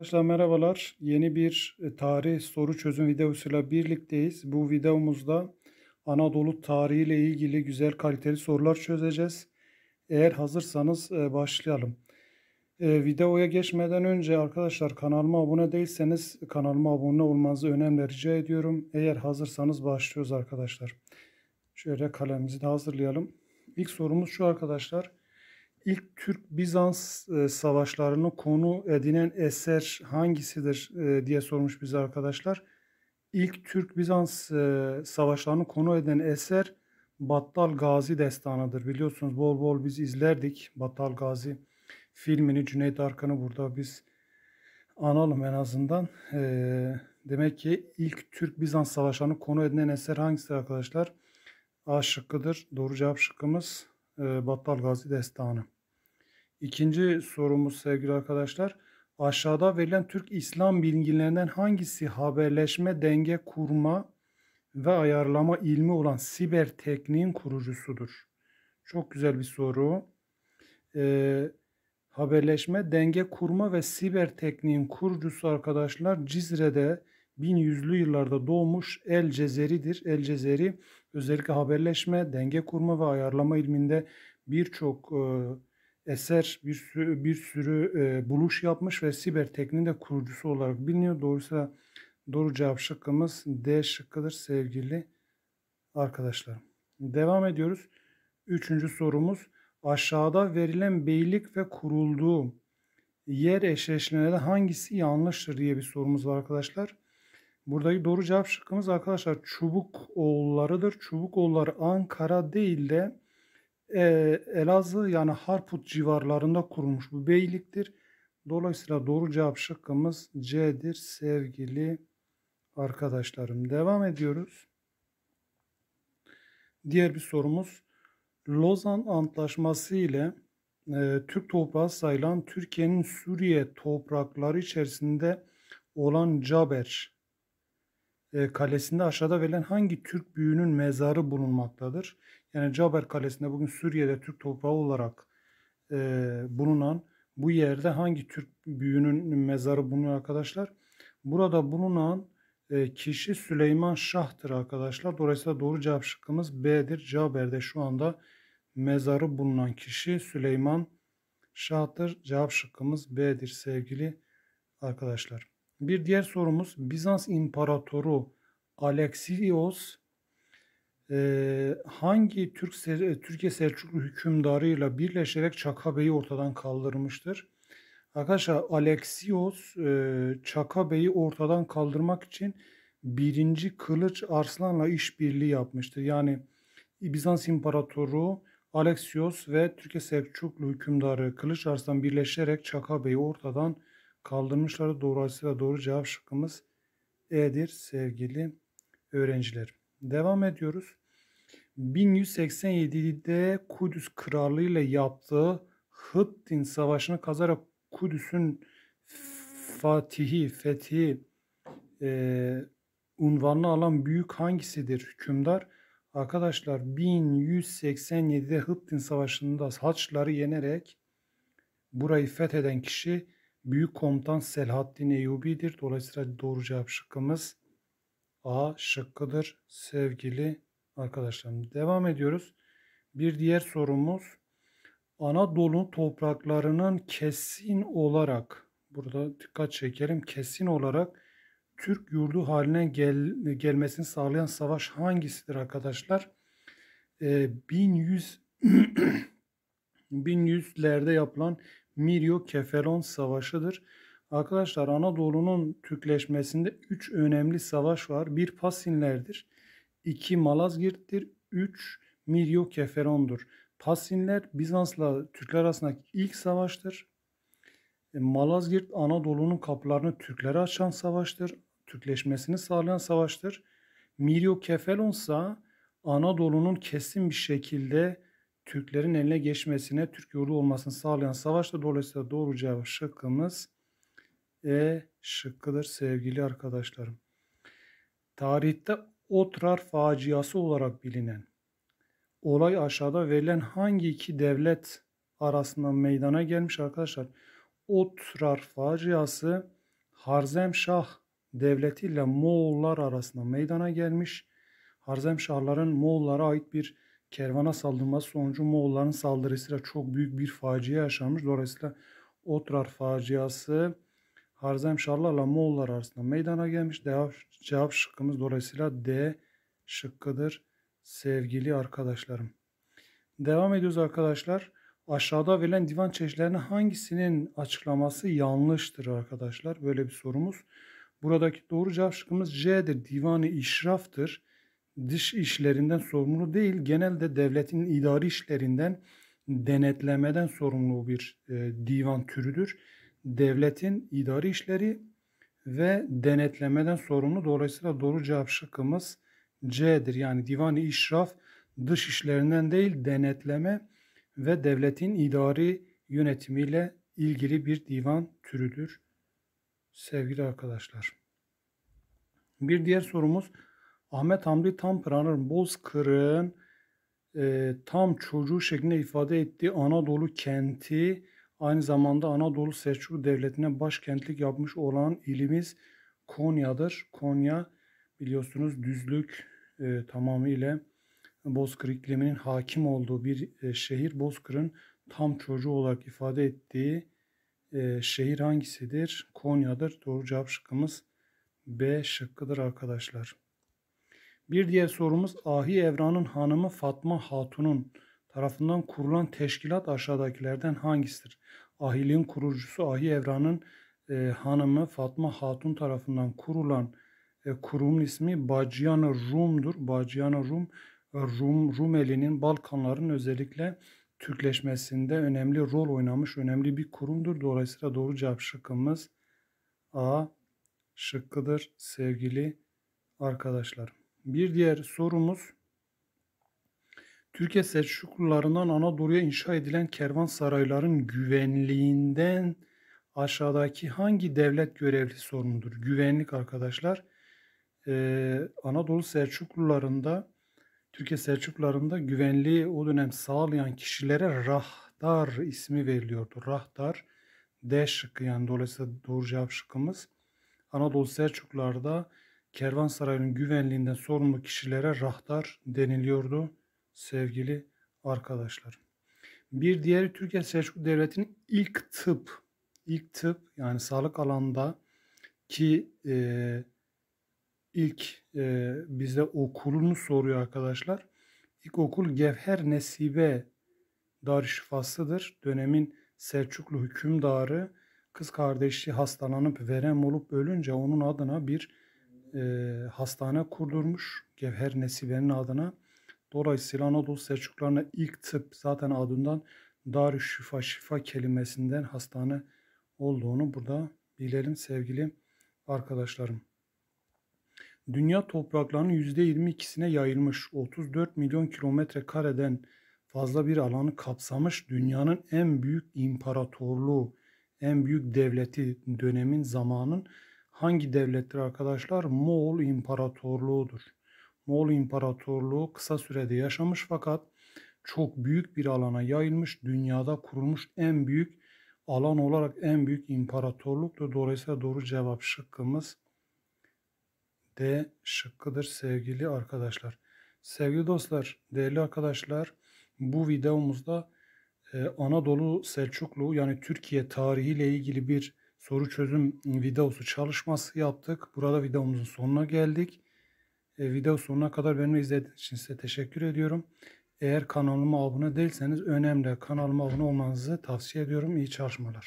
Arkadaşlar merhabalar. Yeni bir e, tarih soru çözüm videosuyla birlikteyiz. Bu videomuzda Anadolu tarihi ile ilgili güzel kaliteli sorular çözeceğiz. Eğer hazırsanız e, başlayalım. E, videoya geçmeden önce arkadaşlar kanalıma abone değilseniz kanalıma abone olmanızı önemli rica ediyorum. Eğer hazırsanız başlıyoruz arkadaşlar. Şöyle kalemizi de hazırlayalım. İlk sorumuz şu arkadaşlar ilk Türk-Bizans e, savaşlarını konu edinen eser hangisidir e, diye sormuş bize arkadaşlar. İlk Türk-Bizans e, savaşlarını konu eden eser Battal Gazi destanıdır. Biliyorsunuz bol bol biz izlerdik Battal Gazi filmini, Cüneyt Arkan'ı burada biz analım en azından. E, demek ki ilk Türk-Bizans savaşlarını konu edinen eser hangisidir arkadaşlar? A şıkkıdır. Doğru cevap şıkkımız e, Battal Gazi Destanı. İkinci sorumuz sevgili arkadaşlar. Aşağıda verilen Türk İslam bilgilerinden hangisi haberleşme, denge kurma ve ayarlama ilmi olan siber tekniğin kurucusudur? Çok güzel bir soru. Ee, haberleşme, denge kurma ve siber tekniğin kurucusu arkadaşlar Cizre'de 1100'lü yıllarda doğmuş El Cezeri'dir. El Cezeri özellikle haberleşme, denge kurma ve ayarlama ilminde birçok e, eser bir sürü, bir sürü e, buluş yapmış ve siber tekniğin de kurucusu olarak biliniyor. Doğrusu doğru cevap şıkkımız D şıkkıdır sevgili arkadaşlarım. Devam ediyoruz. Üçüncü sorumuz aşağıda verilen beylik ve kurulduğu yer eşleşmeleri hangisi yanlıştır diye bir sorumuz var arkadaşlar. Buradaki doğru cevap şıkkımız arkadaşlar Çubuk oğullarıdır. Çubuk oğulları Ankara değil de e, Elazığ yani Harput civarlarında kurulmuş bu beyliktir. Dolayısıyla doğru cevap şıkkımız C'dir sevgili arkadaşlarım. Devam ediyoruz. Diğer bir sorumuz Lozan Antlaşması ile e, Türk toprağı sayılan Türkiye'nin Suriye toprakları içerisinde olan Caber e, kalesinde aşağıda verilen hangi Türk büyüğünün mezarı bulunmaktadır? Yani Caber Kalesi'nde bugün Suriye'de Türk toprağı olarak e, bulunan bu yerde hangi Türk büyüğünün mezarı bulunuyor arkadaşlar? Burada bulunan e, kişi Süleyman Şah'tır arkadaşlar. Dolayısıyla doğru cevap şıkkımız B'dir. Caber'de şu anda mezarı bulunan kişi Süleyman Şah'tır. Cevap şıkkımız B'dir sevgili arkadaşlar. Bir diğer sorumuz Bizans İmparatoru Alexios e, hangi Türk e, Türkiye Selçuklu hükümdarıyla birleşerek Çaka Bey'i ortadan kaldırmıştır? Arkadaşlar Alexios e, Çaka Bey'i ortadan kaldırmak için birinci Kılıç Arslan'la işbirliği yapmıştır. Yani Bizans İmparatoru Alexios ve Türkiye Selçuklu hükümdarı Kılıç Arslan birleşerek Çaka Bey'i ortadan kaldırmışları dolayısıyla doğru cevap şıkkımız E'dir sevgili öğrenciler. Devam ediyoruz. 1187'de Kudüs Krallığı ile yaptığı Hıttin Savaşı'nı kazarak Kudüs'ün fatihi, fethi e, unvanını alan büyük hangisidir hükümdar? Arkadaşlar 1187'de Hıttin Savaşı'nda Haçlıları yenerek burayı fetheden kişi Büyük komutan Selahaddin Eyyubi'dir. Dolayısıyla doğru cevap şıkkımız A şıkkıdır sevgili arkadaşlarım. Devam ediyoruz. Bir diğer sorumuz Anadolu topraklarının kesin olarak burada dikkat çekelim kesin olarak Türk yurdu haline gel, gelmesini sağlayan savaş hangisidir arkadaşlar? Ee, 1100 1100'lerde yapılan Miryo-Kefelon Savaşı'dır. Arkadaşlar Anadolu'nun Türkleşmesinde 3 önemli savaş var. 1 Pasinler'dir. 2 Malazgirt'tir. 3 Miryo-Keferon'dur. Pasinler Bizans'la Türkler arasındaki ilk savaştır. E, Malazgirt Anadolu'nun kapılarını Türklere açan savaştır. Türkleşmesini sağlayan savaştır. Miryo Kefelon ise Anadolu'nun kesin bir şekilde Türklerin eline geçmesine, Türk yolu olmasını sağlayan savaşta Dolayısıyla doğru cevap şıkkımız E şıkkıdır sevgili arkadaşlarım. Tarihte Otrar faciası olarak bilinen olay aşağıda verilen hangi iki devlet arasında meydana gelmiş arkadaşlar? Otrar faciası Harzemşah devleti ile Moğollar arasında meydana gelmiş. Harzemşahların Moğollara ait bir kervana saldırması sonucu Moğolların saldırısıyla çok büyük bir facia yaşanmış. Dolayısıyla Otrar faciası Harzemşarlarla Moğollar arasında meydana gelmiş. Cevap, cevap şıkkımız dolayısıyla D şıkkıdır sevgili arkadaşlarım. Devam ediyoruz arkadaşlar. Aşağıda verilen divan çeşitlerinin hangisinin açıklaması yanlıştır arkadaşlar? Böyle bir sorumuz. Buradaki doğru cevap şıkkımız C'dir. Divanı işraftır dış işlerinden sorumlu değil, genelde devletin idari işlerinden denetlemeden sorumlu bir e, divan türüdür. Devletin idari işleri ve denetlemeden sorumlu. Dolayısıyla doğru cevap şıkkımız C'dir. Yani divan divani işraf dış işlerinden değil denetleme ve devletin idari yönetimiyle ilgili bir divan türüdür sevgili arkadaşlar. Bir diğer sorumuz Ahmet Hamdi Tanpınar'ın Bozkır'ın e, tam çocuğu şeklinde ifade ettiği Anadolu kenti aynı zamanda Anadolu Selçuklu Devleti'ne başkentlik yapmış olan ilimiz Konya'dır. Konya biliyorsunuz düzlük e, tamamıyla Bozkır ikliminin hakim olduğu bir e, şehir. Bozkır'ın tam çocuğu olarak ifade ettiği e, şehir hangisidir? Konya'dır. Doğru cevap şıkkımız B şıkkıdır arkadaşlar. Bir diğer sorumuz Ahi Evran'ın hanımı Fatma Hatun'un tarafından kurulan teşkilat aşağıdakilerden hangisidir? Ahiliğin kurucusu Ahi Evran'ın e, hanımı Fatma Hatun tarafından kurulan e, kurumun ismi Bacıyanı Rum'dur. Bacıyanı Rum, e, Rum Rumeli'nin Balkanların özellikle Türkleşmesinde önemli rol oynamış önemli bir kurumdur. Dolayısıyla doğru cevap şıkkımız A şıkkıdır sevgili arkadaşlarım. Bir diğer sorumuz Türkiye Selçuklularından Anadolu'ya inşa edilen kervansarayların güvenliğinden aşağıdaki hangi devlet görevli sorumludur? Güvenlik arkadaşlar. Ee, Anadolu Selçuklularında Türkiye Selçuklularında güvenliği o dönem sağlayan kişilere rahdar ismi veriliyordu. Rahdar D şıkkı yani dolayısıyla doğru cevap şıkkımız. Anadolu Selçuklularda Kervansaray'ın güvenliğinden sorumlu kişilere rahtar deniliyordu sevgili arkadaşlar. Bir diğeri Türkiye Selçuklu Devleti'nin ilk tıp, ilk tıp yani sağlık alanda ki e, ilk e, bize okulunu soruyor arkadaşlar. İlk okul Gevher Nesibe Darüşşifası'dır. Dönemin Selçuklu hükümdarı kız kardeşi hastalanıp verem olup ölünce onun adına bir e, hastane kurdurmuş Gevher Nesibe'nin adına. Dolayısıyla Anadolu Selçuklularına ilk tıp zaten adından Darü Şifa Şifa kelimesinden hastane olduğunu burada bilelim sevgili arkadaşlarım. Dünya topraklarının %22'sine yayılmış 34 milyon kilometre kareden fazla bir alanı kapsamış dünyanın en büyük imparatorluğu, en büyük devleti dönemin zamanın hangi devlettir arkadaşlar? Moğol İmparatorluğu'dur. Moğol İmparatorluğu kısa sürede yaşamış fakat çok büyük bir alana yayılmış, dünyada kurulmuş en büyük alan olarak en büyük imparatorluktur. Dolayısıyla doğru cevap şıkkımız D şıkkıdır sevgili arkadaşlar. Sevgili dostlar, değerli arkadaşlar bu videomuzda e, Anadolu Selçuklu yani Türkiye tarihiyle ilgili bir soru çözüm videosu çalışması yaptık. Burada videomuzun sonuna geldik. E, video sonuna kadar benimle izlediğiniz için size teşekkür ediyorum. Eğer kanalıma abone değilseniz önemli kanalıma abone olmanızı tavsiye ediyorum. İyi çalışmalar.